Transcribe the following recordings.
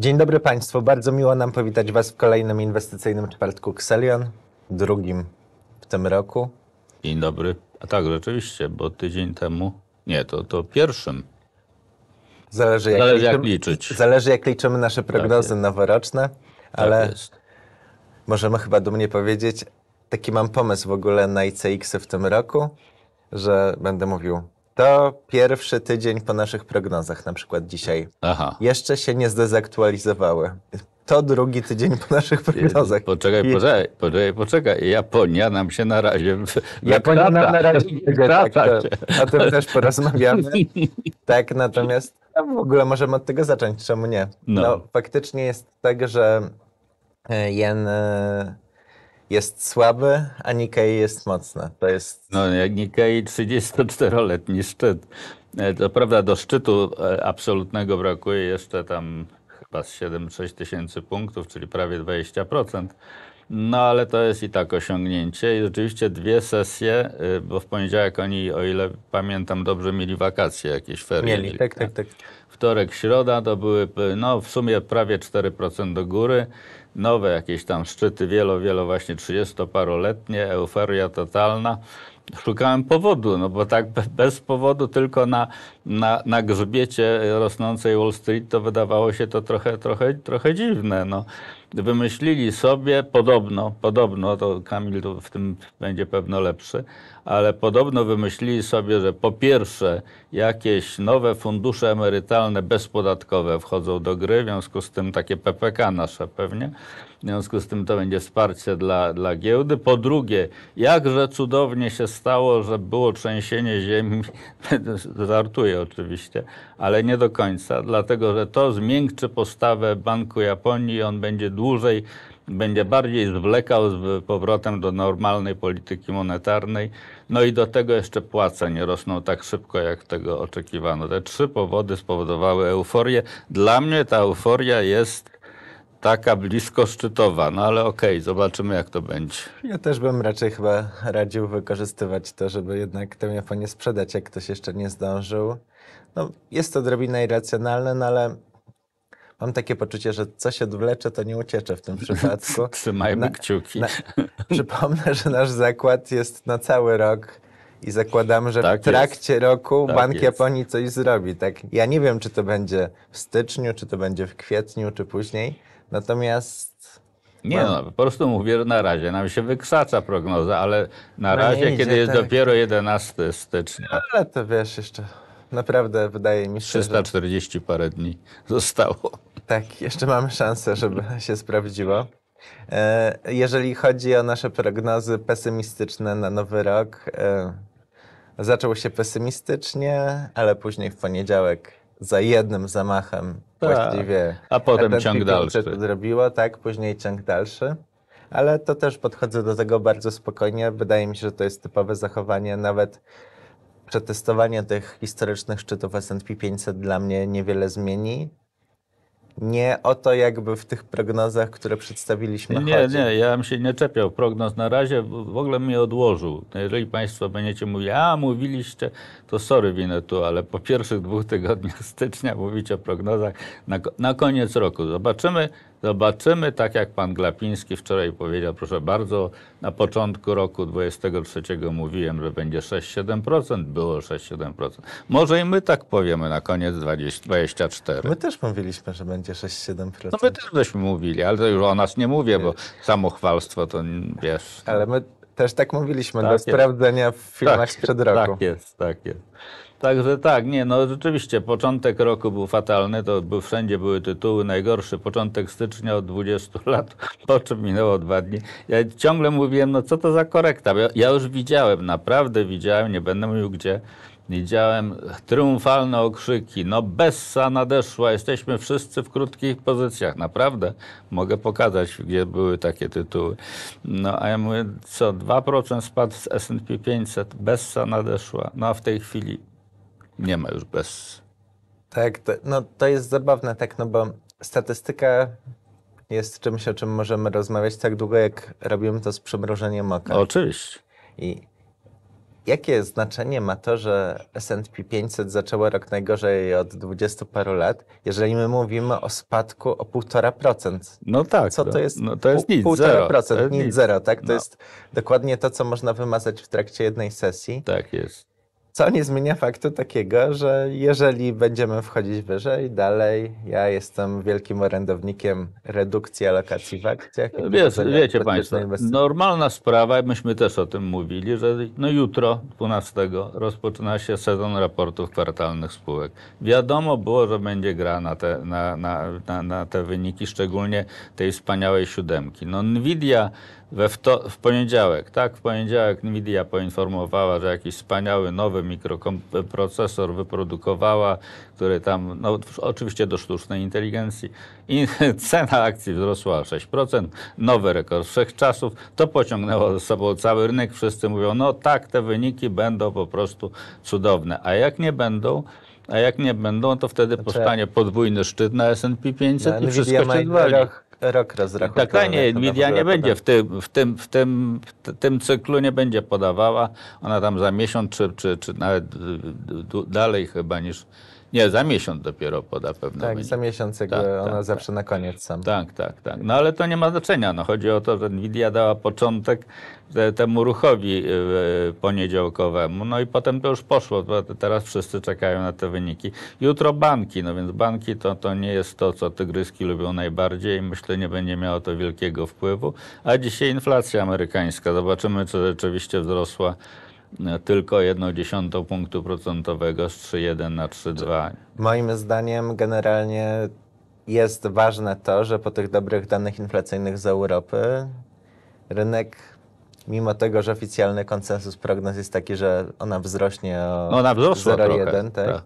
Dzień dobry Państwu. Bardzo miło nam powitać Was w kolejnym inwestycyjnym czwartku Xelion, drugim w tym roku. Dzień dobry. A tak, rzeczywiście, bo tydzień temu, nie, to, to pierwszym. Zależy, jak, zależy liczymy, jak liczyć. Zależy jak liczymy nasze tak prognozy tak noworoczne, ale tak możemy chyba dumnie powiedzieć, taki mam pomysł w ogóle na ICX -y w tym roku, że będę mówił to pierwszy tydzień po naszych prognozach, na przykład dzisiaj. Aha. Jeszcze się nie zdezaktualizowały. To drugi tydzień po naszych prognozach. Poczekaj, I... poczekaj, poczekaj, poczekaj. Japonia nam się na razie. Japonia nam na razie. nie Tak, to, tak. o tym też porozmawiamy. tak, natomiast no, w ogóle możemy od tego zacząć, czemu nie? No, no faktycznie jest tak, że e, jen e, jest słaby, a Nikkei jest mocna. To jest... No, Nikkei 34-letni szczyt. E, to prawda, do szczytu e, absolutnego brakuje jeszcze tam chyba 7-6 tysięcy punktów, czyli prawie 20%. No ale to jest i tak osiągnięcie. I rzeczywiście dwie sesje, y, bo w poniedziałek oni, o ile pamiętam dobrze, mieli wakacje, jakieś ferie. Mieli, tak, tak, tak, tak. Wtorek, środa to były no, w sumie prawie 4% do góry. Nowe jakieś tam szczyty, wielo, wielo właśnie 30-paroletnie, euforia totalna szukałem powodu, no bo tak bez powodu tylko na, na, na grzbiecie rosnącej Wall Street to wydawało się to trochę, trochę, trochę dziwne. No wymyślili sobie, podobno, podobno, to Kamil tu w tym będzie pewno lepszy, ale podobno wymyślili sobie, że po pierwsze jakieś nowe fundusze emerytalne bezpodatkowe wchodzą do gry, w związku z tym takie PPK nasze pewnie, w związku z tym to będzie wsparcie dla, dla giełdy. Po drugie, jakże cudownie się stało, że było trzęsienie ziemi, żartuję oczywiście, ale nie do końca, dlatego że to zmiękczy postawę Banku Japonii, on będzie dłużej będzie bardziej zwlekał z powrotem do normalnej polityki monetarnej. No i do tego jeszcze płace nie rosną tak szybko, jak tego oczekiwano. Te trzy powody spowodowały euforię. Dla mnie ta euforia jest taka blisko szczytowa, no ale okej, okay, zobaczymy jak to będzie. Ja też bym raczej chyba radził wykorzystywać to, żeby jednak tę Japonię sprzedać, jak ktoś jeszcze nie zdążył. No, jest to odrobinę irracjonalne, no ale mam takie poczucie, że co się wlecze, to nie uciecze w tym przypadku. Trzymajmy na, kciuki. Na, przypomnę, że nasz zakład jest na cały rok i zakładam, że tak w trakcie jest. roku tak Bank jest. Japonii coś zrobi. Tak? Ja nie wiem, czy to będzie w styczniu, czy to będzie w kwietniu, czy później. Natomiast nie, no, po prostu mówię, że na razie nam się wykrzaca prognoza, ale na no razie, idzie, kiedy jest tak. dopiero 11 stycznia. No, ale to wiesz, jeszcze naprawdę wydaje mi się, 340 że... parę dni zostało. Tak, jeszcze mamy szansę, żeby się sprawdziło. E, jeżeli chodzi o nasze prognozy pesymistyczne na nowy rok, e, zaczął się pesymistycznie, ale później w poniedziałek za jednym zamachem tak. właściwie. A potem ciąg dalszy. Zrobiło, tak, później ciąg dalszy. Ale to też podchodzę do tego bardzo spokojnie. Wydaje mi się, że to jest typowe zachowanie. Nawet przetestowanie tych historycznych szczytów S&P 500 dla mnie niewiele zmieni nie o to jakby w tych prognozach, które przedstawiliśmy Nie, chodzi. nie, ja bym się nie czepiał prognoz na razie, w ogóle mnie odłożył. Jeżeli Państwo będziecie mówili, a mówiliście, to sorry tu, ale po pierwszych dwóch tygodniach stycznia mówicie o prognozach na, na koniec roku. Zobaczymy, Zobaczymy, tak jak pan Glapiński wczoraj powiedział, proszę bardzo, na początku roku 2023 mówiłem, że będzie 6-7%, było 6-7%. Może i my tak powiemy na koniec 2024. My też mówiliśmy, że będzie 6-7%. No my też byśmy mówili, ale to już o nas nie mówię, bo samochwalstwo to wiesz. Ale my też tak mówiliśmy tak do jest. sprawdzenia w filmach tak, sprzed roku. Tak jest, tak jest. Także tak, nie, no rzeczywiście początek roku był fatalny, to był, wszędzie były tytuły najgorszy, początek stycznia od 20 lat, po czym minęło dwa dni. Ja ciągle mówiłem, no co to za korekta, ja, ja już widziałem, naprawdę widziałem, nie będę mówił gdzie, widziałem triumfalne okrzyki, no Bessa nadeszła, jesteśmy wszyscy w krótkich pozycjach, naprawdę, mogę pokazać, gdzie były takie tytuły. No a ja mówię, co, 2% spadł z S&P 500, Bessa nadeszła, no a w tej chwili nie ma już bez. Tak, to, no to jest zabawne, tak, no bo statystyka jest czymś, o czym możemy rozmawiać tak długo, jak robimy to z przymrożeniem oka. No, oczywiście. I jakie znaczenie ma to, że S&P 500 zaczęło rok najgorzej od 20 paru lat, jeżeli my mówimy o spadku o 1,5%? No tak. Co to no. jest? No, to jest nic, 1,5%, zero. nic, zero, tak? To no. jest dokładnie to, co można wymazać w trakcie jednej sesji. Tak jest. Co nie zmienia faktu takiego, że jeżeli będziemy wchodzić wyżej, dalej, ja jestem wielkim orędownikiem redukcji alokacji w akcjach. Wiesz, wiecie Państwo, inwestycji. normalna sprawa, myśmy też o tym mówili, że no jutro, 12, rozpoczyna się sezon raportów kwartalnych spółek. Wiadomo było, że będzie gra na te, na, na, na, na te wyniki, szczególnie tej wspaniałej siódemki. No Nvidia we w poniedziałek, tak, w poniedziałek Nvidia poinformowała, że jakiś wspaniały nowy mikroprocesor wyprodukowała, który tam, no oczywiście do sztucznej inteligencji. I cena akcji wzrosła 6%, nowy rekord wszechczasów. To pociągnęło ze sobą cały rynek. Wszyscy mówią, no tak, te wyniki będą po prostu cudowne. A jak nie będą, a jak nie będą, to wtedy znaczy, powstanie podwójny szczyt na S&P 500 no, i wszystko się zwali rok rozrachunkowy. Tak, nie, Nvidia nie będzie w tym, w, tym, w, tym, w tym cyklu nie będzie podawała. Ona tam za miesiąc czy, czy, czy nawet dalej chyba niż nie, za miesiąc dopiero poda pewne Tak, wyniki. za miesiąc jakby tak, ona tak, zawsze tak. na koniec sam. Tak, tak, tak. No ale to nie ma znaczenia. No, chodzi o to, że Nvidia dała początek te, temu ruchowi y, y, poniedziałkowemu. No i potem to już poszło. Teraz wszyscy czekają na te wyniki. Jutro banki, no więc banki to, to nie jest to, co tygryski lubią najbardziej. Myślę, nie będzie miało to wielkiego wpływu. A dzisiaj inflacja amerykańska. Zobaczymy, czy rzeczywiście wzrosła tylko jedno dziesiątą punktu procentowego z 3,1 na 3,2. Moim zdaniem generalnie jest ważne to, że po tych dobrych danych inflacyjnych z Europy rynek mimo tego, że oficjalny konsensus prognoz jest taki, że ona wzrośnie o no 0,1, tak, tak.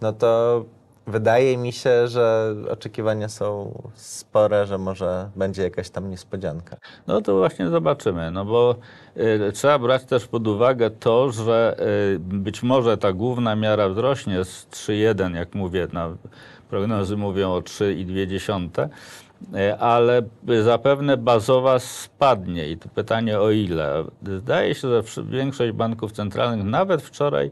no to Wydaje mi się, że oczekiwania są spore, że może będzie jakaś tam niespodzianka. No to właśnie zobaczymy, no bo y, trzeba brać też pod uwagę to, że y, być może ta główna miara wzrośnie z 3,1, jak mówię, na prognozy mówią o 3,2 y, ale zapewne bazowa spadnie i to pytanie o ile. Zdaje się, że większość banków centralnych, nawet wczoraj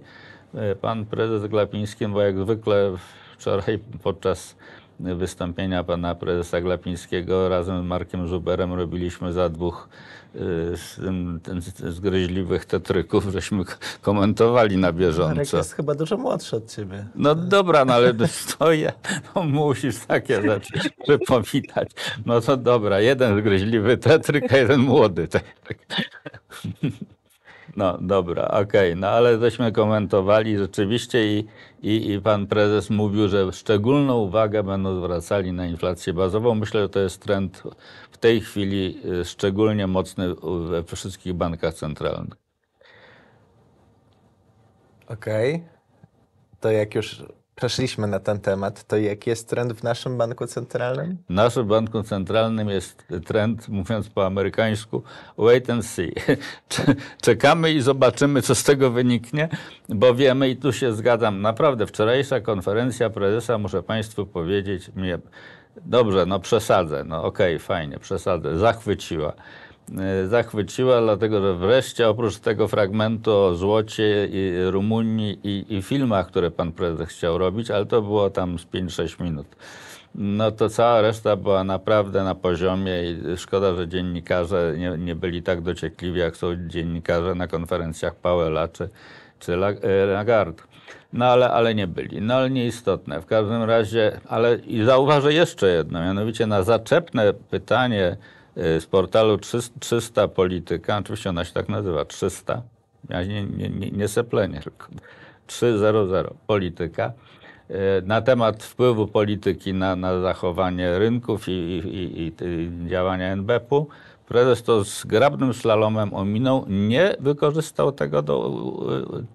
y, pan prezes Glapiński, bo jak zwykle wczoraj podczas wystąpienia pana prezesa Glapińskiego razem z Markiem Żuberem robiliśmy za dwóch y, zgryźliwych tetryków, żeśmy komentowali na bieżąco. Marek jest chyba dużo młodszy od ciebie. No dobra, no ale to no musisz takie rzeczy przypominać. No to dobra, jeden zgryźliwy tetryk, a jeden młody tetryk. Tak. No dobra, okej, okay. no ale żeśmy komentowali rzeczywiście i, i, i pan prezes mówił, że szczególną uwagę będą zwracali na inflację bazową. Myślę, że to jest trend w tej chwili y, szczególnie mocny we wszystkich bankach centralnych. Okej. Okay. To jak już przeszliśmy na ten temat, to jaki jest trend w naszym banku centralnym? W naszym banku centralnym jest trend, mówiąc po amerykańsku, wait and see. Czekamy i zobaczymy, co z tego wyniknie, bo wiemy i tu się zgadzam. Naprawdę, wczorajsza konferencja prezesa, muszę Państwu powiedzieć, mnie dobrze, no przesadzę, no okej, okay, fajnie, przesadzę, zachwyciła E, zachwyciła, dlatego że wreszcie oprócz tego fragmentu o złocie i Rumunii i, i filmach, które pan prezes chciał robić, ale to było tam z 5-6 minut. No to cała reszta była naprawdę na poziomie i szkoda, że dziennikarze nie, nie byli tak dociekliwi, jak są dziennikarze na konferencjach Powella czy, czy e, Lagarde. No ale, ale nie byli. No ale nieistotne. W każdym razie, ale i zauważę jeszcze jedno, mianowicie na zaczepne pytanie Y, z portalu 300 Polityka, oczywiście ona się tak nazywa, 300, ja nie, nie, nie, nie seplenie, tylko 300 Polityka, y, na temat wpływu polityki na, na zachowanie rynków i, i, i, i działania NBP-u. Prezes to z grabnym slalomem ominął, nie wykorzystał tego do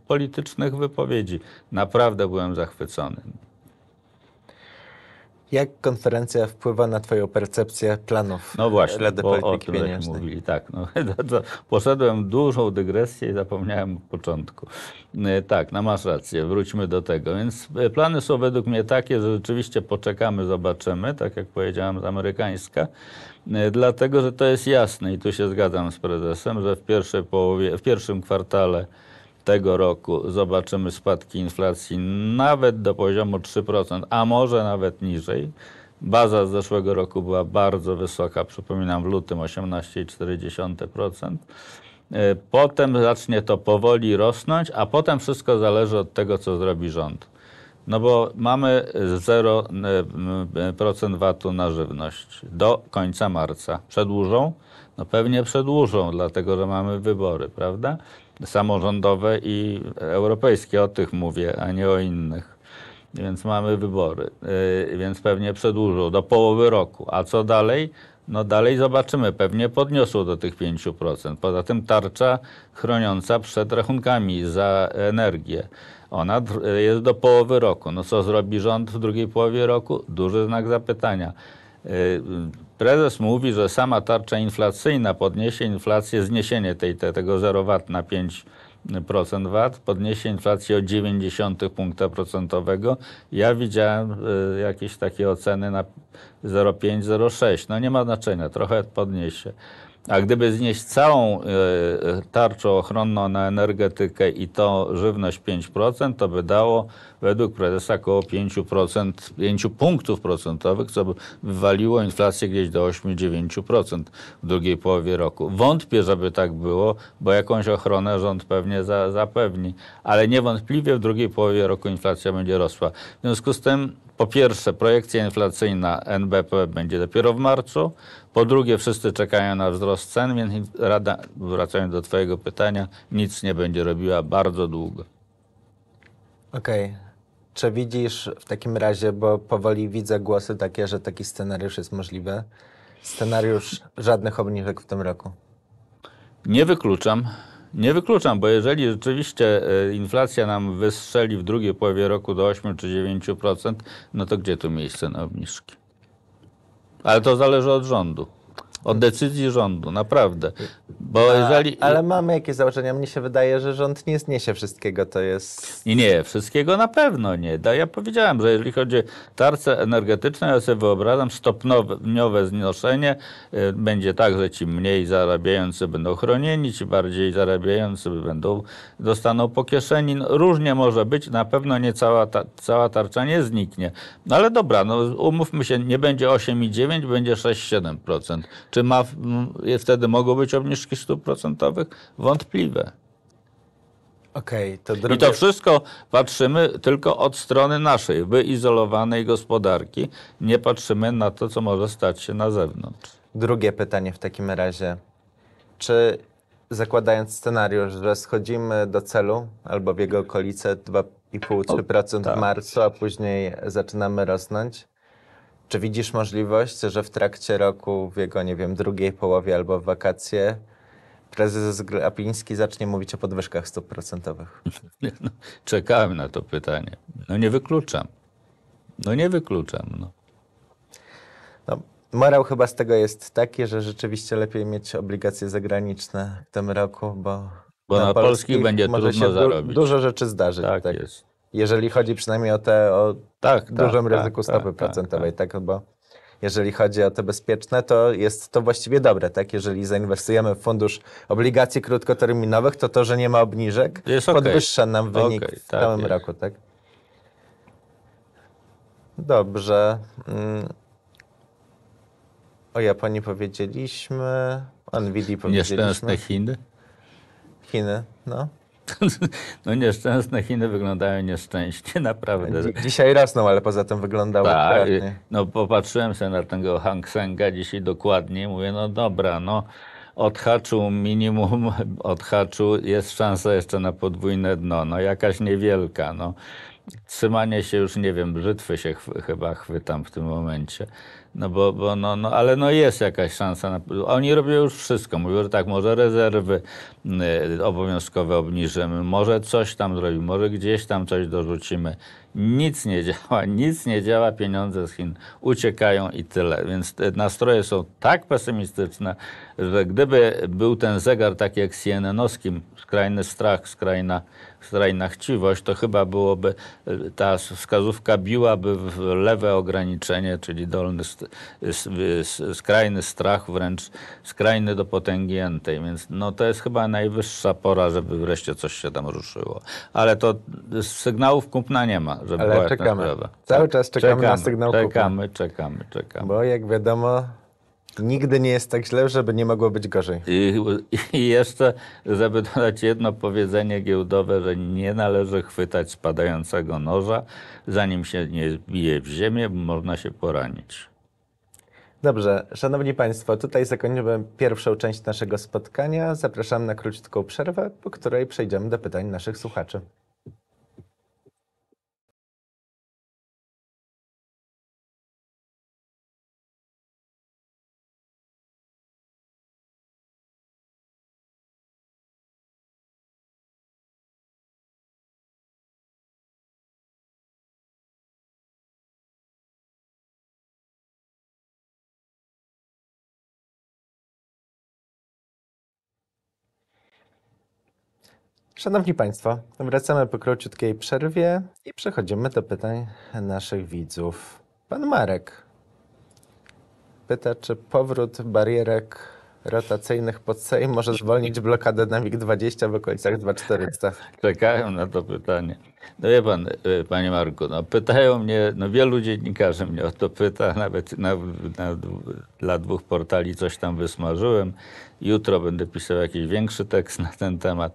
politycznych wypowiedzi. Naprawdę byłem zachwycony. Jak konferencja wpływa na Twoją percepcję planów? No właśnie, do bo o tym pieniężnej. mówili. Tak, no, to, to poszedłem dużą dygresję i zapomniałem o początku. E, tak, no masz rację, wróćmy do tego. Więc e, plany są według mnie takie, że rzeczywiście poczekamy, zobaczymy, tak jak powiedziałem, z amerykańska, e, dlatego że to jest jasne i tu się zgadzam z prezesem, że w, pierwszej połowie, w pierwszym kwartale tego roku zobaczymy spadki inflacji nawet do poziomu 3%, a może nawet niżej. Baza z zeszłego roku była bardzo wysoka, przypominam w lutym 18,4%. E, potem zacznie to powoli rosnąć, a potem wszystko zależy od tego, co zrobi rząd. No bo mamy 0% e, VAT-u na żywność do końca marca. Przedłużą? No pewnie przedłużą, dlatego że mamy wybory, prawda? samorządowe i europejskie. O tych mówię, a nie o innych. Więc mamy wybory, y, więc pewnie przedłużą do połowy roku. A co dalej? No dalej zobaczymy, pewnie podniosło do tych 5%. Poza tym tarcza chroniąca przed rachunkami za energię. Ona y, jest do połowy roku. No co zrobi rząd w drugiej połowie roku? Duży znak zapytania. Y, prezes mówi, że sama tarcza inflacyjna podniesie inflację, zniesienie tej, tego 0 VAT na 5% VAT, podniesie inflację o 90 punkta procentowego. Ja widziałem y, jakieś takie oceny na 0,5-0,6. No nie ma znaczenia, trochę podniesie. A gdyby znieść całą e, tarczę ochronną na energetykę i to żywność 5%, to by dało według prezesa około 5%, 5 punktów procentowych, co by wywaliło inflację gdzieś do 8-9% w drugiej połowie roku. Wątpię, żeby tak było, bo jakąś ochronę rząd pewnie za, zapewni, ale niewątpliwie w drugiej połowie roku inflacja będzie rosła. W związku z tym po pierwsze, projekcja inflacyjna NBP będzie dopiero w marcu. Po drugie, wszyscy czekają na wzrost cen, więc Rada, wracając do Twojego pytania, nic nie będzie robiła bardzo długo. Okej. Okay. Czy widzisz w takim razie, bo powoli widzę głosy takie, że taki scenariusz jest możliwy, scenariusz żadnych obniżek w tym roku? Nie wykluczam. Nie wykluczam, bo jeżeli rzeczywiście e, inflacja nam wystrzeli w drugiej połowie roku do 8 czy 9%, no to gdzie tu miejsce na obniżki? Ale to zależy od rządu od decyzji rządu, naprawdę. Bo A, jeżeli... Ale mamy jakieś założenia. Mnie się wydaje, że rząd nie zniesie wszystkiego, to jest... Nie, nie wszystkiego na pewno nie da. Ja powiedziałem, że jeżeli chodzi o tarce energetyczne, ja sobie wyobrażam stopniowe znoszenie. Y, będzie tak, że ci mniej zarabiający będą chronieni, ci bardziej zarabiający będą dostaną po kieszeni. No, różnie może być, na pewno nie cała, ta, cała tarcza nie zniknie. No ale dobra, no umówmy się, nie będzie 8,9, będzie 6-7%. Czy ma, wtedy mogą być obniżki stóp procentowych? Wątpliwe. Okay, to drugie. I to wszystko patrzymy tylko od strony naszej, wyizolowanej gospodarki. Nie patrzymy na to, co może stać się na zewnątrz. Drugie pytanie w takim razie. Czy zakładając scenariusz, że schodzimy do celu albo w jego okolice 2,5-3% w marcu, a później zaczynamy rosnąć, czy widzisz możliwość, że w trakcie roku, w jego, nie wiem, drugiej połowie albo w wakacje, prezes Glapiński zacznie mówić o podwyżkach stóp procentowych? No, czekałem na to pytanie. No nie wykluczam. No nie wykluczam. No. No, morał chyba z tego jest taki, że rzeczywiście lepiej mieć obligacje zagraniczne w tym roku, bo, bo na, na polskich, polskich będzie trudno zarobić. dużo rzeczy zdarzy Tak, tak. jest. Jeżeli chodzi przynajmniej o te o tak, tak dużym tak, ryzyku tak, stopy tak, tak, procentowej, tak, bo jeżeli chodzi o te bezpieczne, to jest to właściwie dobre, tak? Jeżeli zainwestujemy w fundusz obligacji krótkoterminowych, to to, że nie ma obniżek, jest podwyższa nam wynik okay, w całym roku, tak? Dobrze. Mm. O Japonii powiedzieliśmy, o NVIDII powiedzieliśmy. Nieszczęsne Chiny. Chiny, no. no nieszczęsne Chiny wyglądają nieszczęście, naprawdę. Dzisiaj rosną, ale poza tym wyglądały tak, No popatrzyłem sobie na tego Hang Senga dzisiaj dokładniej, mówię, no dobra, no odhaczył minimum, odhaczył, jest szansa jeszcze na podwójne dno, no jakaś niewielka, no. Trzymanie się już, nie wiem, brzytwy się ch chyba chwytam w tym momencie. No bo, bo no, no, ale no jest jakaś szansa. Na, oni robią już wszystko. Mówią, że tak, może rezerwy y, obowiązkowe obniżymy, może coś tam zrobimy, może gdzieś tam coś dorzucimy nic nie działa, nic nie działa, pieniądze z Chin uciekają i tyle. Więc te nastroje są tak pesymistyczne, że gdyby był ten zegar taki jak cnn owski skrajny strach, skrajna, skrajna chciwość, to chyba byłoby, e, ta wskazówka biłaby w lewe ograniczenie, czyli dolny, skrajny strach, wręcz skrajny do potęgi entej. Więc no, to jest chyba najwyższa pora, żeby wreszcie coś się tam ruszyło. Ale to e, sygnałów kupna nie ma żeby Ale była czekamy. Cały czas czekamy, czekamy na sygnał Czekamy, kupu. czekamy, czekamy. Bo jak wiadomo, nigdy nie jest tak źle, żeby nie mogło być gorzej. I, i jeszcze, żeby dodać jedno powiedzenie giełdowe, że nie należy chwytać spadającego noża, zanim się nie bije w ziemię, bo można się poranić. Dobrze, szanowni Państwo, tutaj zakończymy pierwszą część naszego spotkania. Zapraszam na króciutką przerwę, po której przejdziemy do pytań naszych słuchaczy. Szanowni Państwo, wracamy po króciutkiej przerwie i przechodzimy do pytań naszych widzów. Pan Marek pyta, czy powrót barierek rotacyjnych pod Sejm może zwolnić blokadę mig 20 w okolicach 2400? Czekają na to pytanie. No wie pan, y, panie Marku, no pytają mnie, no wielu dziennikarzy mnie o to pyta, nawet na, na, dla dwóch portali coś tam wysmażyłem. Jutro będę pisał jakiś większy tekst na ten temat.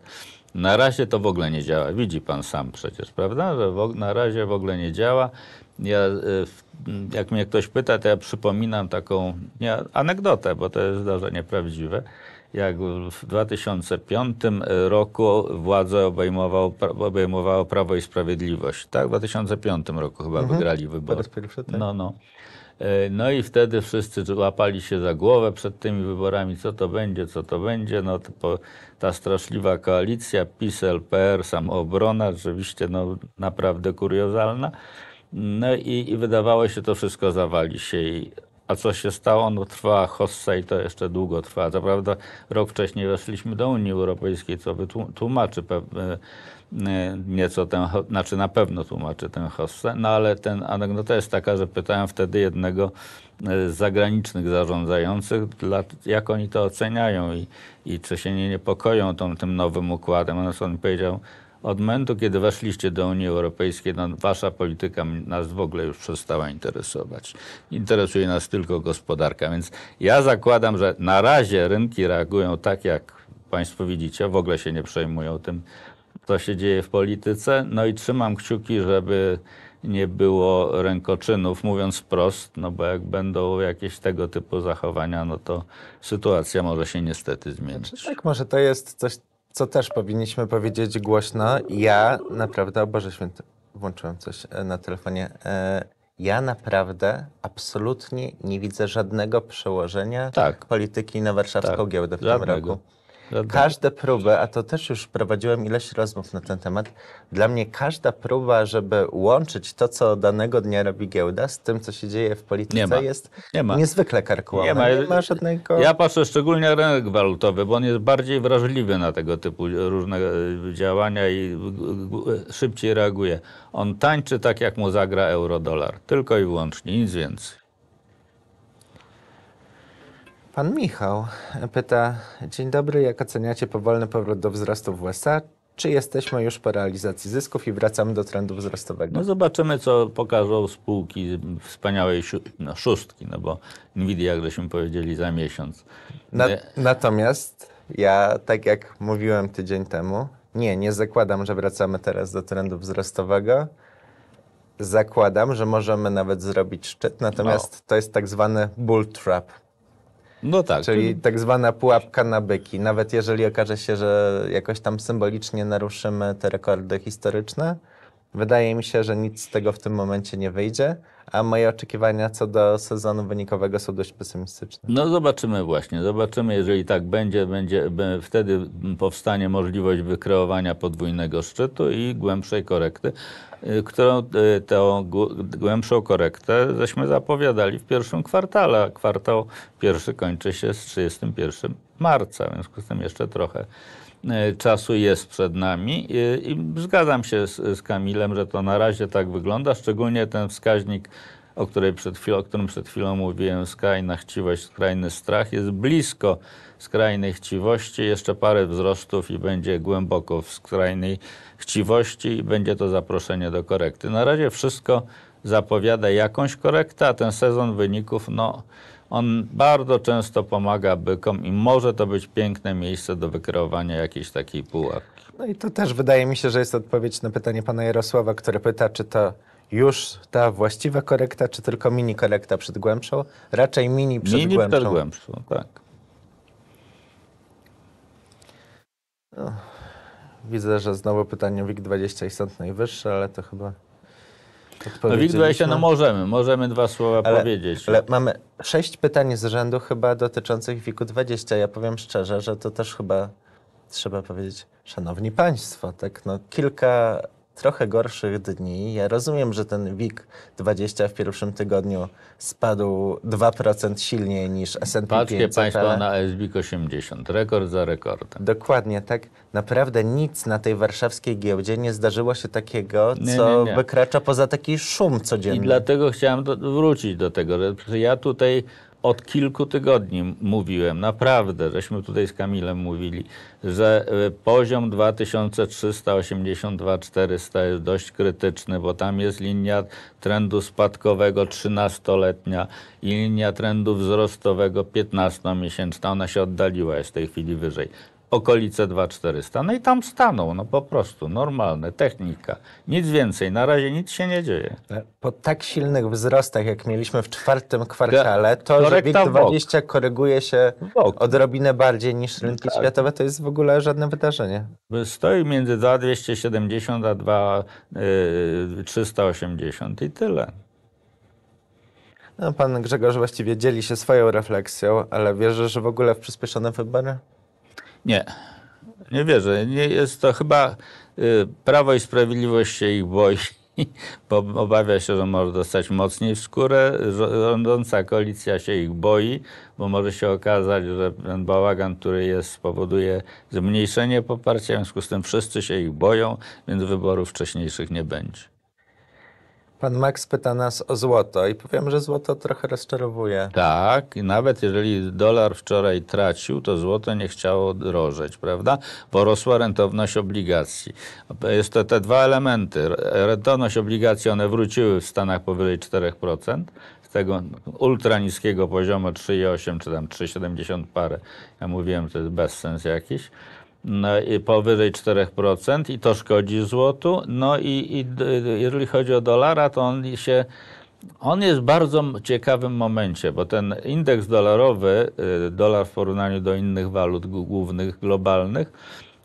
Na razie to w ogóle nie działa. Widzi pan sam przecież, prawda? Że w, na razie w ogóle nie działa. Ja, y, jak mnie ktoś pyta, to ja przypominam taką anegdotę, bo to jest zdarzenie prawdziwe. Jak w 2005 roku władzę obejmował, obejmowało Prawo i Sprawiedliwość. Tak, w 2005 roku chyba mhm. wygrali wybory. Po raz pierwszy, tak? No, no. E, no i wtedy wszyscy łapali się za głowę przed tymi wyborami, co to będzie, co to będzie. No to po, ta straszliwa koalicja PiS, LPR, samoobrona, rzeczywiście no, naprawdę kuriozalna. No i, i wydawało się, to wszystko zawali się. I a co się stało? No trwała hossa i to jeszcze długo trwa. Co prawda rok wcześniej weszliśmy do Unii Europejskiej, co wytłumaczy pewne, e, nieco ten, znaczy na pewno tłumaczy tę hossę, no ale ten anegdota jest taka, że pytałem wtedy jednego z e, zagranicznych zarządzających, jak oni to oceniają i, i czy się nie niepokoją tą, tym nowym układem. On powiedział, od momentu, kiedy weszliście do Unii Europejskiej, no, wasza polityka nas w ogóle już przestała interesować. Interesuje nas tylko gospodarka. Więc ja zakładam, że na razie rynki reagują tak, jak Państwo widzicie, w ogóle się nie przejmują tym, co się dzieje w polityce. No i trzymam kciuki, żeby nie było rękoczynów, mówiąc wprost, no bo jak będą jakieś tego typu zachowania, no to sytuacja może się niestety zmienić. Znaczy, tak, może to jest coś co też powinniśmy powiedzieć głośno, ja naprawdę, o Boże Święty, włączyłem coś e, na telefonie. E, ja naprawdę absolutnie nie widzę żadnego przełożenia tak. polityki na warszawską tak. giełdę w żadnego. tym roku. Każde Każda próba, a to też już prowadziłem ileś rozmów na ten temat, dla mnie każda próba, żeby łączyć to, co danego dnia robi giełda z tym, co się dzieje w polityce, nie ma. jest nie ma. niezwykle karkołomna. Nie ma. nie ma żadnego... Ja patrzę szczególnie na rynek walutowy, bo on jest bardziej wrażliwy na tego typu różne e, działania i e, szybciej reaguje. On tańczy tak, jak mu zagra euro-dolar. Tylko i wyłącznie, nic więcej. Pan Michał pyta: Dzień dobry, jak oceniacie powolny powrót do wzrostu w USA? Czy jesteśmy już po realizacji zysków i wracamy do trendu wzrostowego? No zobaczymy, co pokażą spółki wspaniałej no, szóstki, no bo Nvidia, jak żeśmy powiedzieli, za miesiąc. Na, natomiast ja, tak jak mówiłem tydzień temu, nie, nie zakładam, że wracamy teraz do trendu wzrostowego. Zakładam, że możemy nawet zrobić szczyt, natomiast no. to jest tak zwany bull trap no tak. Czyli tak zwana pułapka na byki. Nawet jeżeli okaże się, że jakoś tam symbolicznie naruszymy te rekordy historyczne, Wydaje mi się, że nic z tego w tym momencie nie wyjdzie, a moje oczekiwania co do sezonu wynikowego są dość pesymistyczne. No zobaczymy właśnie, zobaczymy, jeżeli tak będzie, będzie wtedy powstanie możliwość wykreowania podwójnego szczytu i głębszej korekty, y, którą y, tę głębszą korektę żeśmy zapowiadali w pierwszym kwartale, a kwartał pierwszy kończy się z 31 marca, w związku z tym jeszcze trochę E, czasu jest przed nami e, i zgadzam się z, z Kamilem, że to na razie tak wygląda, szczególnie ten wskaźnik o, której przed chwilą, o którym przed chwilą mówiłem, skrajna chciwość, skrajny strach, jest blisko skrajnej chciwości. Jeszcze parę wzrostów i będzie głęboko w skrajnej chciwości i będzie to zaproszenie do korekty. Na razie wszystko zapowiada jakąś korektę, a ten sezon wyników, no on bardzo często pomaga bykom i może to być piękne miejsce do wykreowania jakiejś takiej pułapki. No i to też wydaje mi się, że jest odpowiedź na pytanie pana Jarosława, który pyta, czy to już ta właściwa korekta, czy tylko mini korekta przed głębszą? Raczej mini przed mini głębszą. Mini przed głębszą, tak. No, widzę, że znowu pytanie WIG20 i sąd najwyższy, ale to chyba... No WIG20, no możemy, możemy dwa słowa ale, powiedzieć. Ale mamy sześć pytań z rzędu chyba dotyczących WIG-20. Ja powiem szczerze, że to też chyba trzeba powiedzieć, szanowni państwo, tak no kilka trochę gorszych dni. Ja rozumiem, że ten WIG20 w pierwszym tygodniu spadł 2% silniej niż S&P 500. Patrzcie Państwo na SBIK 80, rekord za rekordem. Dokładnie, tak naprawdę nic na tej warszawskiej giełdzie nie zdarzyło się takiego, nie, co nie, nie. wykracza poza taki szum codzienny. I dlatego chciałem do, wrócić do tego, że ja tutaj od kilku tygodni mówiłem, naprawdę, żeśmy tutaj z Kamilem mówili, że y, poziom 2382-400 jest dość krytyczny, bo tam jest linia trendu spadkowego 13-letnia i linia trendu wzrostowego 15-miesięczna. Ona się oddaliła, jest w tej chwili wyżej okolice 2400. No i tam staną, no po prostu, normalne, technika. Nic więcej, na razie nic się nie dzieje. E, po tak silnych wzrostach, jak mieliśmy w czwartym kwartale, to, Korekta że WIG20 koryguje się bok. No. odrobinę bardziej niż rynki tak. światowe, to jest w ogóle żadne wydarzenie. Stoi między 2270 a 2380 y, i tyle. No, pan Grzegorz właściwie dzieli się swoją refleksją, ale wierzy, że w ogóle w przyspieszone wybory? Nie. Nie wierzę. Nie jest to chyba y, Prawo i Sprawiedliwość się ich boi, bo obawia się, że może dostać mocniej w skórę. Rządząca koalicja się ich boi, bo może się okazać, że ten bałagan, który jest, spowoduje zmniejszenie poparcia. W związku z tym wszyscy się ich boją, więc wyborów wcześniejszych nie będzie. Pan Max pyta nas o złoto i powiem, że złoto trochę rozczarowuje. Tak, i nawet jeżeli dolar wczoraj tracił, to złoto nie chciało drożeć, prawda? Bo rosła rentowność obligacji. Jest to te dwa elementy. Rentowność obligacji, one wróciły w Stanach powyżej 4%, z tego ultra niskiego poziomu 3,8 czy tam 3,70 parę. Ja mówiłem, to jest bezsens jakiś no powyżej 4% i to szkodzi złotu. No i, i jeżeli chodzi o dolara, to on się on jest w bardzo ciekawym momencie, bo ten indeks dolarowy, y, dolar w porównaniu do innych walut głównych, globalnych,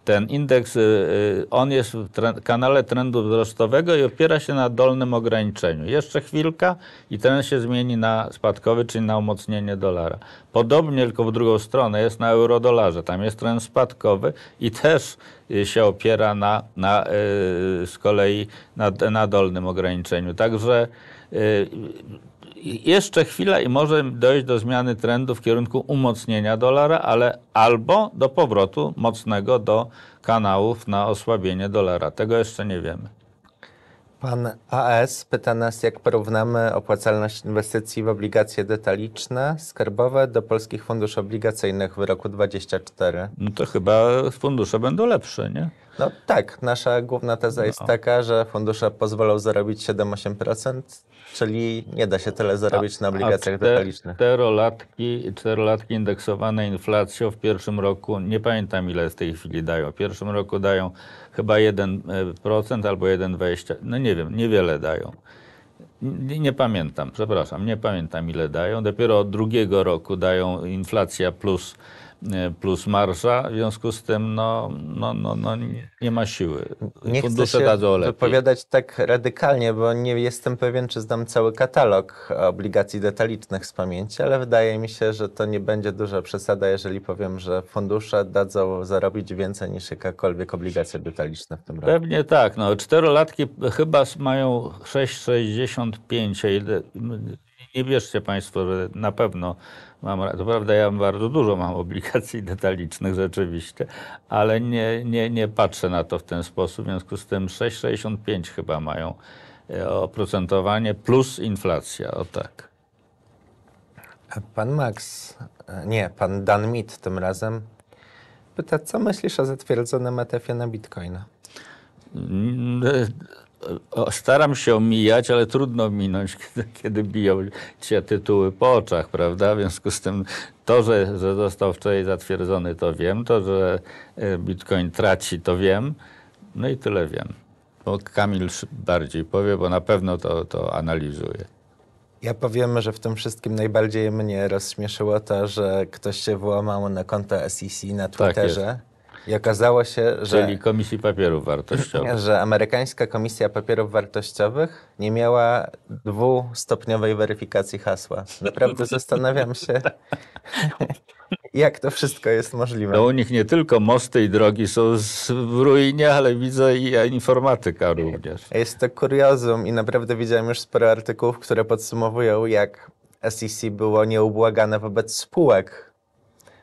ten indeks, y, y, on jest w kanale trendu wzrostowego i opiera się na dolnym ograniczeniu. Jeszcze chwilka i trend się zmieni na spadkowy, czyli na umocnienie dolara. Podobnie, tylko w drugą stronę, jest na eurodolarze. Tam jest trend spadkowy i też y, się opiera na, na z kolei na, na dolnym ograniczeniu. Także jeszcze chwila i może dojść do zmiany trendu w kierunku umocnienia dolara, ale albo do powrotu mocnego do kanałów na osłabienie dolara. Tego jeszcze nie wiemy. Pan AS pyta nas, jak porównamy opłacalność inwestycji w obligacje detaliczne, skarbowe do polskich funduszy obligacyjnych w roku 2024. No to chyba fundusze będą lepsze, nie? No tak, nasza główna teza jest no. taka, że fundusze pozwolą zarobić 7-8%, czyli nie da się tyle zarobić a, na obligacjach detalicznych. Czterolatki, czterolatki indeksowane inflacją w pierwszym roku, nie pamiętam ile w tej chwili dają, w pierwszym roku dają chyba 1% e, albo 1,20%, no nie wiem, niewiele dają. Nie, nie, pamiętam, przepraszam, nie pamiętam ile dają. Dopiero od drugiego roku dają inflacja plus E, plus marsza, w związku z tym no, no, no, no nie ma siły. Nie Fundusze chcę się wypowiadać tak radykalnie, bo nie jestem pewien, czy znam cały katalog obligacji detalicznych z pamięci, ale wydaje mi się, że to nie będzie duża przesada, jeżeli powiem, że fundusze dadzą zarobić więcej niż jakakolwiek obligacje detaliczne w tym roku. Pewnie tak. No, czterolatki chyba mają 6,65, nie bierzcie Państwo, że na pewno mam, to prawda ja bardzo dużo mam obligacji detalicznych rzeczywiście, ale nie, nie, nie patrzę na to w ten sposób, w związku z tym 6,65 chyba mają e, oprocentowanie plus inflacja, o tak. Pan Max, e, nie, pan Dan Mit tym razem pyta, co myślisz o zatwierdzonym ETF-ie na Bitcoina? Mm, e, staram się omijać, ale trudno minąć, kiedy, kiedy biją cię tytuły po oczach, prawda? W związku z tym to, że, że został wczoraj zatwierdzony, to wiem. To, że e, Bitcoin traci, to wiem. No i tyle wiem. Bo Kamil bardziej powie, bo na pewno to, to analizuje. Ja powiem, że w tym wszystkim najbardziej mnie rozśmieszyło to, że ktoś się włamał na konto SEC na tak Twitterze. Tak i okazało się, że... Czyli Komisji Papierów Wartościowych. Że amerykańska Komisja Papierów Wartościowych nie miała dwustopniowej weryfikacji hasła. Naprawdę zastanawiam się, jak to wszystko jest możliwe. No u nich nie tylko mosty i drogi są w ruinie, ale widzę i informatyka również. Jest to kuriozum i naprawdę widziałem już sporo artykułów, które podsumowują, jak SEC było nieubłagane wobec spółek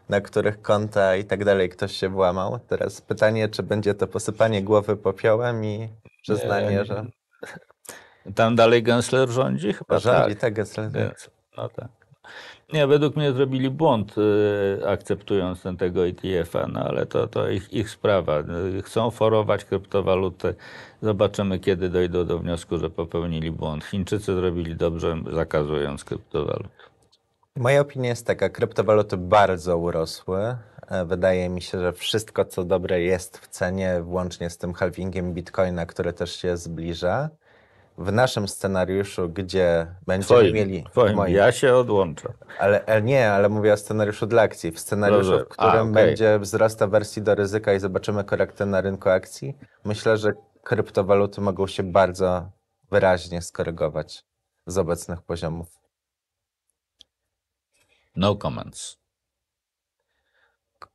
na których konta i tak dalej ktoś się włamał. Teraz pytanie, czy będzie to posypanie głowy popiołem i przyznanie, że... Tam dalej Gensler rządzi? Chyba no, rządzi, tak, tak Gensler. No tak. Nie, według mnie zrobili błąd y, akceptując ten tego ETF-a, no ale to, to ich, ich sprawa. Y, chcą forować kryptowaluty. Zobaczymy, kiedy dojdą do wniosku, że popełnili błąd. Chińczycy zrobili dobrze, zakazując kryptowalut. Moja opinia jest taka, kryptowaluty bardzo urosły. E, wydaje mi się, że wszystko co dobre jest w cenie, włącznie z tym halvingiem bitcoina, który też się zbliża. W naszym scenariuszu, gdzie będziemy twoim, mieli. Twoim. Moim, ja się odłączę. Ale, ale, nie, ale mówię o scenariuszu dla akcji. W scenariuszu, Dobrze. w którym A, okay. będzie wzrost wersji do ryzyka i zobaczymy korektę na rynku akcji, myślę, że kryptowaluty mogą się bardzo wyraźnie skorygować z obecnych poziomów. No comments.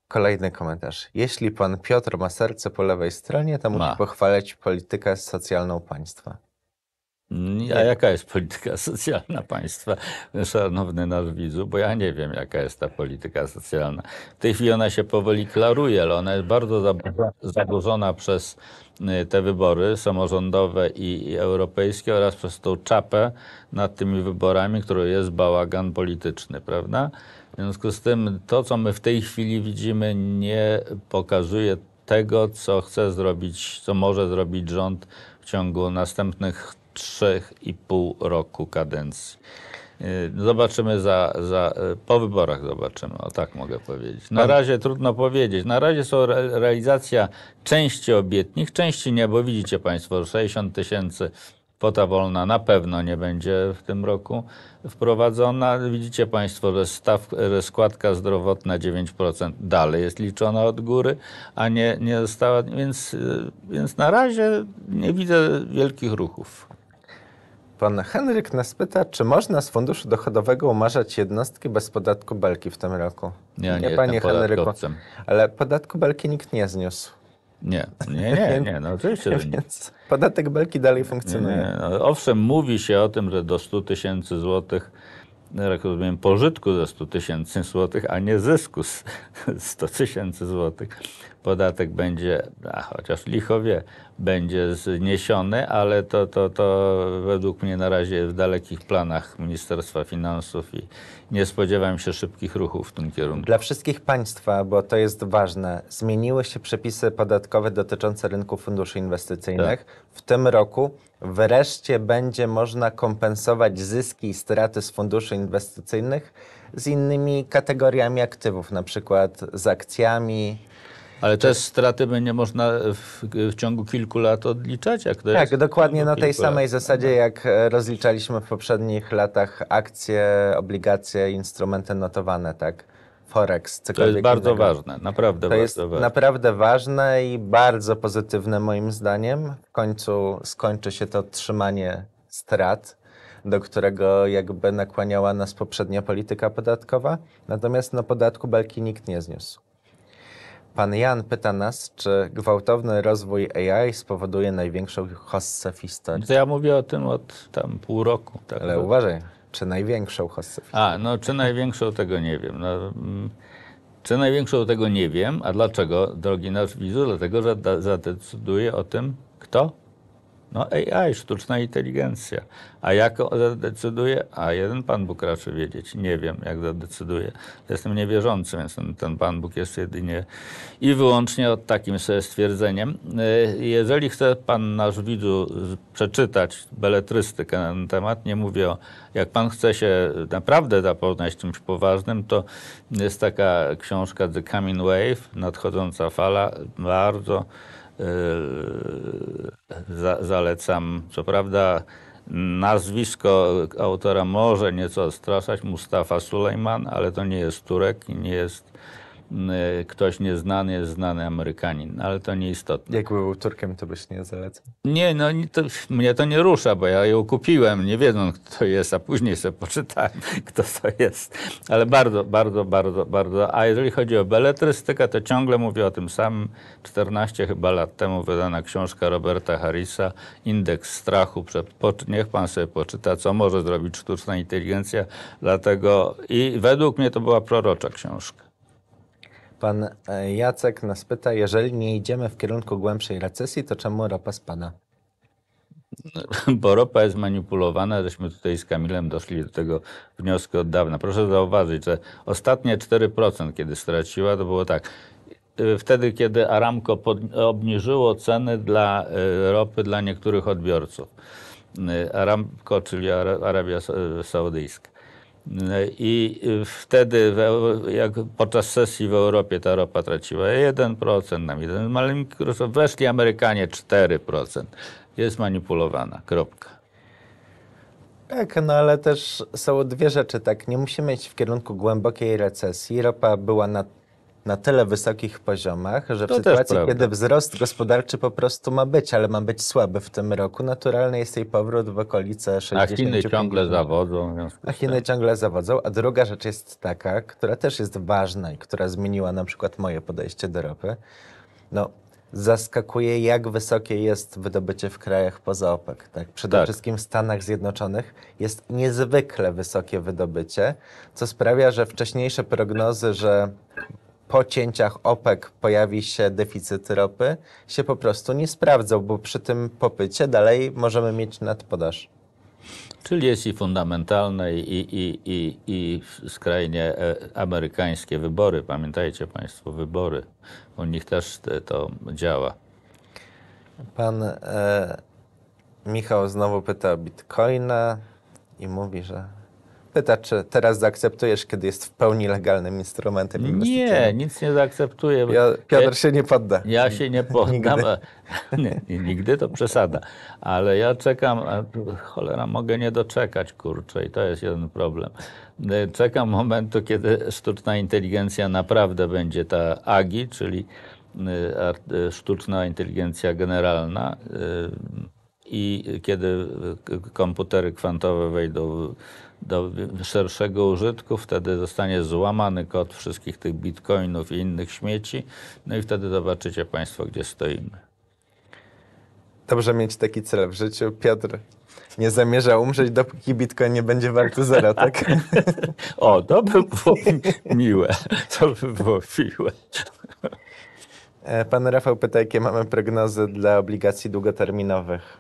Kolejny komentarz. Jeśli pan Piotr ma serce po lewej stronie, to musi pochwalać politykę socjalną państwa. Mm, a jaka jest polityka socjalna państwa, szanowny nasz widzu? Bo ja nie wiem, jaka jest ta polityka socjalna. W tej chwili ona się powoli klaruje, ale ona jest bardzo zaburzona przez y, te wybory samorządowe i europejskie oraz przez tą czapę nad tymi wyborami, którą jest bałagan polityczny, prawda? W związku z tym to, co my w tej chwili widzimy, nie pokazuje tego, co chce zrobić, co może zrobić rząd w ciągu następnych 3,5 roku kadencji. Y, zobaczymy za, za, y, po wyborach zobaczymy, o tak mogę powiedzieć. Na razie trudno powiedzieć. Na razie są re, realizacja części obietnic, części nie, bo widzicie Państwo, 60 tysięcy kwota wolna na pewno nie będzie w tym roku wprowadzona. Widzicie Państwo, że, staw, że składka zdrowotna 9% dalej jest liczona od góry, a nie, nie została, więc, y, więc na razie nie widzę wielkich ruchów. Pan Henryk nas pyta, czy można z funduszu dochodowego umarzać jednostki bez podatku belki w tym roku? Nie, nie, nie panie Henryku. Ale podatku belki nikt nie zniósł. Nie, nie, nie, nie, no oczywiście. Więc podatek belki dalej funkcjonuje. Nie, nie, no, owszem, mówi się o tym, że do 100 tysięcy złotych jak rozumiem, pożytku ze 100 tysięcy złotych, a nie zysku z 100 tysięcy złotych. Podatek będzie, a chociaż licho wie, będzie zniesiony, ale to, to, to według mnie na razie w dalekich planach Ministerstwa Finansów i nie spodziewam się szybkich ruchów w tym kierunku. Dla wszystkich państwa, bo to jest ważne, zmieniły się przepisy podatkowe dotyczące rynku funduszy inwestycyjnych. Tak. W tym roku Wreszcie będzie można kompensować zyski i straty z funduszy inwestycyjnych z innymi kategoriami aktywów, na przykład z akcjami. Ale też straty będzie można w, w, ciągu kilku lat odliczać? Jak to tak, jest? dokładnie na tej samej lat. zasadzie, no, no. jak e, rozliczaliśmy w poprzednich latach akcje, obligacje, instrumenty notowane, tak. Forex, To jest bardzo innego. ważne, naprawdę to jest ważne. naprawdę ważne i bardzo pozytywne moim zdaniem. W końcu skończy się to trzymanie strat, do którego jakby nakłaniała nas poprzednia polityka podatkowa. Natomiast na podatku belki nikt nie zniósł. Pan Jan pyta nas, czy gwałtowny rozwój AI spowoduje największą hossę w historii. To ja mówię o tym od tam pół roku. Tak? Ale uważaj. Czy największą hossefitę? A, no czy największą tego nie wiem. No, mm, czy największą tego nie wiem. A dlaczego, drogi nasz widzu? Dlatego, że zadecyduje o tym kto? No AI, sztuczna inteligencja. A jak zadecyduje? A jeden Pan Bóg raczy wiedzieć. Nie wiem, jak zadecyduje. Jestem niewierzący, więc ten, ten Pan Bóg jest jedynie i wyłącznie od takim sobie stwierdzeniem. Y, jeżeli chce Pan nasz widzu przeczytać beletrystykę na ten temat, nie mówię o... Jak Pan chce się naprawdę zapoznać z czymś poważnym, to jest taka książka The Coming Wave, nadchodząca fala, bardzo Yy, za, zalecam, co prawda nazwisko autora może nieco odstraszać, Mustafa Sulejman, ale to nie jest Turek, nie jest Y, ktoś nieznany jest znany Amerykanin, no, ale to nieistotne. Jak był Turkiem, to byś nie zalecał? Nie, no to, mnie to nie rusza, bo ja ją kupiłem, nie wiedząc kto jest, a później sobie poczytałem, kto to jest. Ale bardzo, bardzo, bardzo, bardzo. A jeżeli chodzi o beletrystykę, to ciągle mówię o tym samym. 14 chyba lat temu wydana książka Roberta Harrisa, Indeks Strachu. Niech pan sobie poczyta, co może zrobić sztuczna inteligencja. Dlatego i według mnie to była prorocza książka. Pan e, Jacek nas pyta, jeżeli nie idziemy w kierunku głębszej recesji, to czemu ropa spada? Bo ropa jest manipulowana, żeśmy tutaj z Kamilem doszli do tego wniosku od dawna. Proszę zauważyć, że ostatnie 4%, kiedy straciła, to było tak. Y, wtedy, kiedy Aramco pod, obniżyło ceny dla y, ropy dla niektórych odbiorców. Y, Aramco, czyli Arabia Saudyjska. I y, wtedy jak podczas sesji w Europie ta ropa traciła 1% na 1, weszli Amerykanie 4%. Jest manipulowana, kropka. Tak, no ale też są dwie rzeczy, tak. Nie musimy iść w kierunku głębokiej recesji. Ropa była na na tyle wysokich poziomach, że w to sytuacji, kiedy wzrost gospodarczy po prostu ma być, ale ma być słaby w tym roku, naturalny jest jej powrót w okolice 60%. A Chiny ciągle zawodzą. A Chiny ciągle zawodzą. A druga rzecz jest taka, która też jest ważna i która zmieniła na przykład moje podejście do ropy. No, zaskakuje, jak wysokie jest wydobycie w krajach poza OPEC. Tak? Przede tak. wszystkim w Stanach Zjednoczonych jest niezwykle wysokie wydobycie, co sprawia, że wcześniejsze prognozy, że po cięciach OPEC pojawi się deficyt ropy, się po prostu nie sprawdzą, bo przy tym popycie dalej możemy mieć nadpodaż. Czyli jest i fundamentalne, i, i, i, i skrajnie e, amerykańskie wybory. Pamiętajcie Państwo, wybory. U nich też to działa. Pan e, Michał znowu pyta o bitcoina i mówi, że pyta, czy teraz zaakceptujesz, kiedy jest w pełni legalnym instrumentem inwestycyjnym. Nie, nic nie zaakceptuję. Ja, Piotr ja, się nie podda. Ja się nie poddam. nigdy. nie, nigdy to przesada. Ale ja czekam, cholera, mogę nie doczekać, kurczę, i to jest jeden problem. Czekam momentu, kiedy sztuczna inteligencja naprawdę będzie ta AGI, czyli y, y, sztuczna inteligencja generalna, y, i kiedy komputery kwantowe wejdą do szerszego użytku, wtedy zostanie złamany kod wszystkich tych bitcoinów i innych śmieci, no i wtedy zobaczycie Państwo, gdzie stoimy. Dobrze mieć taki cel w życiu. Piotr nie zamierza umrzeć, dopóki bitcoin nie będzie warty zera, tak? o, to by było miłe. To by było miłe. E, pan Rafał pyta, jakie mamy prognozy dla obligacji długoterminowych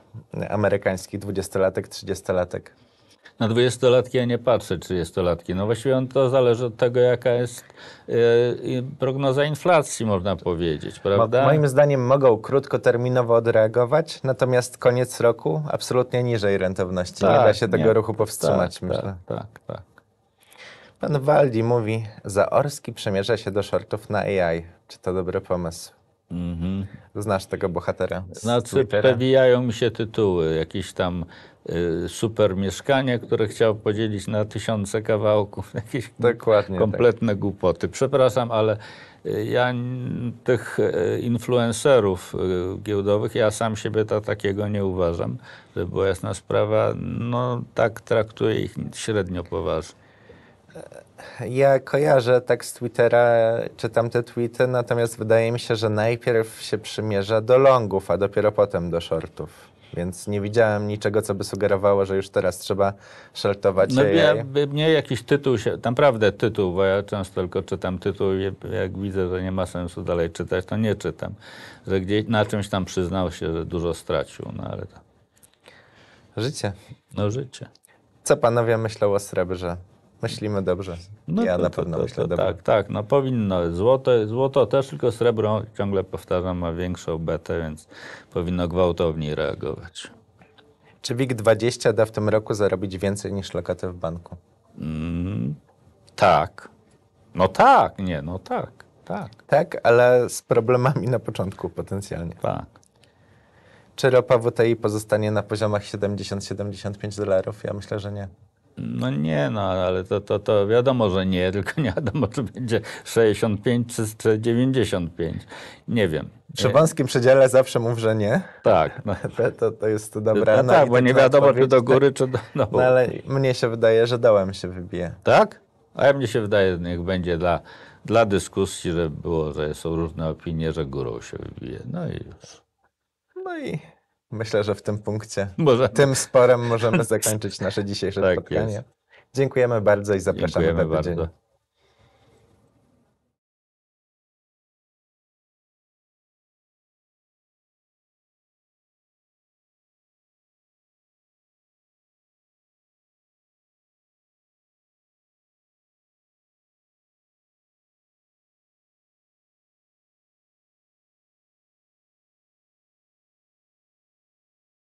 amerykańskich 20-latek, 30-latek? Na 20-latki ja nie patrzę, 30-latki. No właściwie on to zależy od tego, jaka jest yy, prognoza inflacji, można powiedzieć, prawda? Mo moim zdaniem mogą krótkoterminowo odreagować, natomiast koniec roku absolutnie niżej rentowności. Tak, nie da się tego ruchu powstrzymać, tak, tak, myślę. tak, tak. tak. Pan Waldi mówi, Zaorski przemierza się do shortów na AI. Czy to dobry pomysł? Mhm. Znasz tego bohatera? Znaczy, przewijają mi się tytuły. Jakieś tam y, super mieszkanie, które chciał podzielić na tysiące kawałków. Jakieś Dokładnie, kompletne tak. głupoty. Przepraszam, ale y, ja tych y, influencerów y, giełdowych, ja sam siebie ta takiego nie uważam, żeby była jasna sprawa. No tak traktuję ich średnio poważnie. E, ja kojarzę tak z Twittera, czytam te tweety, natomiast wydaje mi się, że najpierw się przymierza do longów, a dopiero potem do shortów. Więc nie widziałem niczego, co by sugerowało, że już teraz trzeba shortować. No, ja, mnie jakiś tytuł, się, naprawdę tytuł, bo ja często tylko czytam tytuł jak widzę, że nie ma sensu dalej czytać, to nie czytam. Że gdzieś na czymś tam przyznał się, że dużo stracił, no ale... To... Życie. No życie. Co panowie myślą o srebrze? Myślimy dobrze. No ja to, na pewno to, myślę to, dobrze. Tak, tak, no powinno. Złoto, złoto też, tylko srebro, ciągle powtarzam, ma większą betę, więc powinno gwałtowniej reagować. Czy WIG20 da w tym roku zarobić więcej niż lokaty w banku? Mm, tak. No tak, nie, no tak, tak. Tak, ale z problemami na początku potencjalnie. Tak. Czy ropa WTI pozostanie na poziomach 70-75 dolarów? Ja myślę, że nie. No nie, no ale to, to, to wiadomo, że nie, tylko nie wiadomo, czy będzie 65 czy, 95. Nie wiem. W wąskim przedziale zawsze mów, że nie. Tak. No. To, to, to jest dobra no, Tak, bo nie wiadomo, czy do góry, tak. czy do dołu. No, no ale mnie się wydaje, że dołem się wybije. Tak? A ja mnie się wydaje, niech będzie dla, dla dyskusji, że było, że są różne opinie, że górą się wybije. No i już. No i Myślę, że w tym punkcie, tym sporem możemy zakończyć nasze dzisiejsze tak, spotkanie. Jest. Dziękujemy bardzo i zapraszamy Dziękujemy do bardzo.